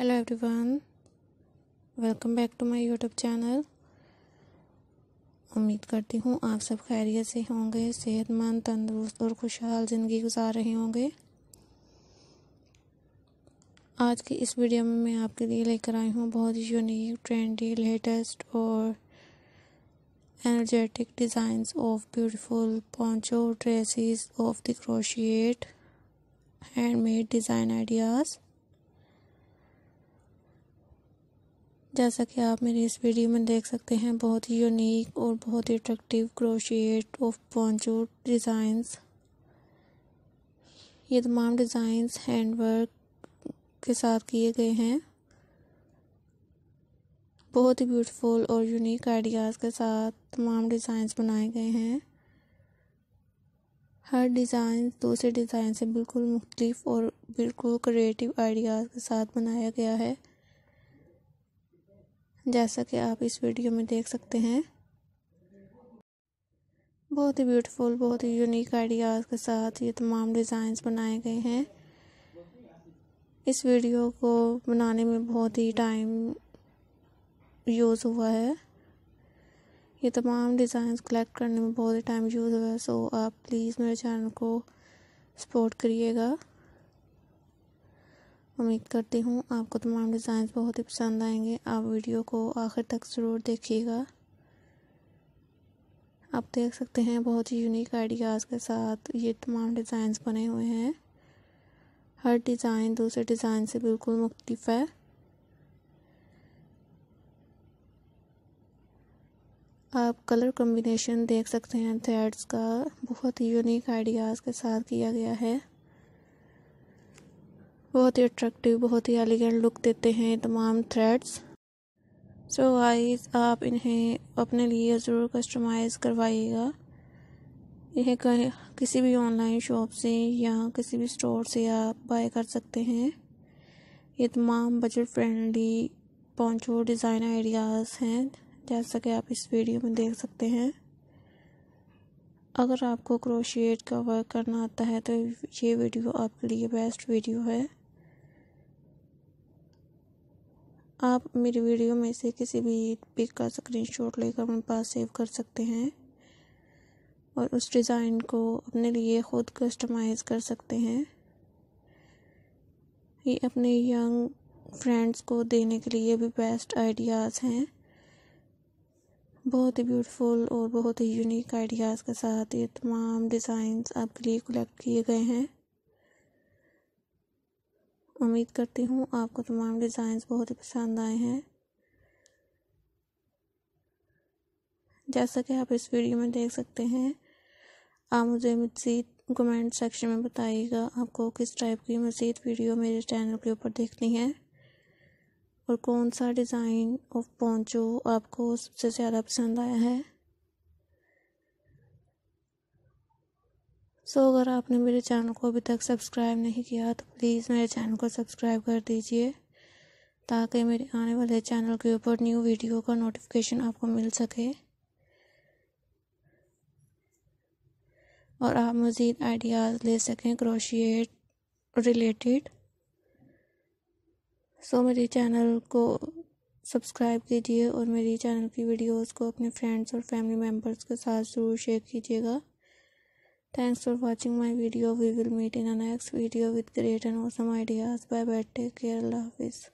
Hello everyone welcome back to my YouTube channel उम्मीद करती हूँ आप सब खैरियत से होंगे सेहतमंद तंदुरुस्त और खुशहाल ज़िंदगी गुजार रहे होंगे आज की इस वीडियो में मैं आपके लिए लेकर आई हूँ बहुत ही यूनिक ट्रेंडी लेटेस्ट और energetic designs of beautiful poncho dresses of the crochet handmade design ideas जैसा कि आप मेरी इस वीडियो में देख सकते हैं बहुत ही यूनिक और बहुत ही attractive crochet of poncho designs ये तमाम डिज़ाइंस हैंडवर्क के साथ किए गए हैं बहुत ही ब्यूटीफुल और यूनिक आइडियाज़ के साथ तमाम डिज़ाइंस बनाए गए हैं हर डिज़ाइन दूसरे डिज़ाइन से बिल्कुल मुख्तलिफ और बिल्कुल क्रिएटिव आइडियाज़ के साथ बनाया गया है जैसा कि आप इस वीडियो में देख सकते हैं बहुत ही ब्यूटीफुल बहुत ही यूनिक आइडियाज़ के साथ ये तमाम डिज़ाइंस बनाए गए हैं इस वीडियो को बनाने में बहुत ही टाइम यूज़ हुआ है ये तमाम डिज़ाइंस कलेक्ट करने में बहुत ही टाइम यूज़ हुआ है सो आप प्लीज़ मेरे चैनल को सपोर्ट करिएगा उम्मीद करती हूँ आपको तमाम डिज़ाइन बहुत ही पसंद आएंगे आप वीडियो को आखिर तक ज़रूर देखिएगा आप देख सकते हैं बहुत ही यूनिक आइडियाज़ के साथ ये तमाम डिज़ाइन बने हुए हैं हर डिज़ाइन दूसरे डिज़ाइन से बिल्कुल मुख्तफ है आप कलर कॉम्बिनेशन देख सकते हैं थ्रेड्स का बहुत ही यूनिक आइडियाज़ के साथ किया गया है बहुत ही अट्रैक्टिव बहुत ही एलिगेंट लुक देते हैं तमाम थ्रेड्स सो so गाइस आप इन्हें अपने लिए ज़रूर कस्टमाइज़ करवाइएगा यह कहीं किसी भी ऑनलाइन शॉप से या किसी भी स्टोर से आप बाय कर सकते हैं ये तमाम budget friendly poncho design ideas हैं जैसा कि आप इस वीडियो में देख सकते हैं अगर आपको क्रोशिएट का वर्क करना आता है तो ये वीडियो आपके लिए बेस्ट वीडियो है आप मेरी वीडियो में से किसी भी पिक का स्क्रीनशॉट लेकर अपने पास सेव कर सकते हैं और उस डिज़ाइन को अपने लिए ख़ुद कस्टमाइज़ कर सकते हैं ये अपने यंग फ्रेंड्स को देने के लिए भी बेस्ट आइडियाज़ हैं बहुत ही ब्यूटीफुल और बहुत ही यूनिक आइडियाज़ के साथ ये तमाम डिज़ाइंस आपके लिए कलेक्ट किए गए हैं उम्मीद करती हूँ आपको तमाम डिज़ाइंस बहुत ही पसंद आए हैं जैसा कि आप इस वीडियो में देख सकते हैं आप मुझे मज़ीद कमेंट सेक्शन में बताइएगा आपको किस टाइप की मज़ीद वीडियो मेरे चैनल के ऊपर देखनी है और कौन सा डिज़ाइन ऑफ पॉन्चो आपको सबसे ज़्यादा पसंद आया है सो अगर आपने मेरे चैनल को अभी तक सब्सक्राइब नहीं किया तो प्लीज़ मेरे चैनल को सब्सक्राइब कर दीजिए ताकि मेरे आने वाले चैनल के ऊपर न्यू वीडियो का नोटिफिकेशन आपको मिल सके और आप मज़ीद आइडियाज़ ले सकें क्रोशिएट रिलेटेड सो so, मेरे चैनल को सब्सक्राइब कीजिए और मेरी चैनल की वीडियोस को अपने फ्रेंड्स और फैमिली मेम्बर्स के साथ ज़रूर शेयर कीजिएगा Thanks for watching my video. We will meet in the next video with great and awesome ideas. Bye bye. Take care. Love. Peace.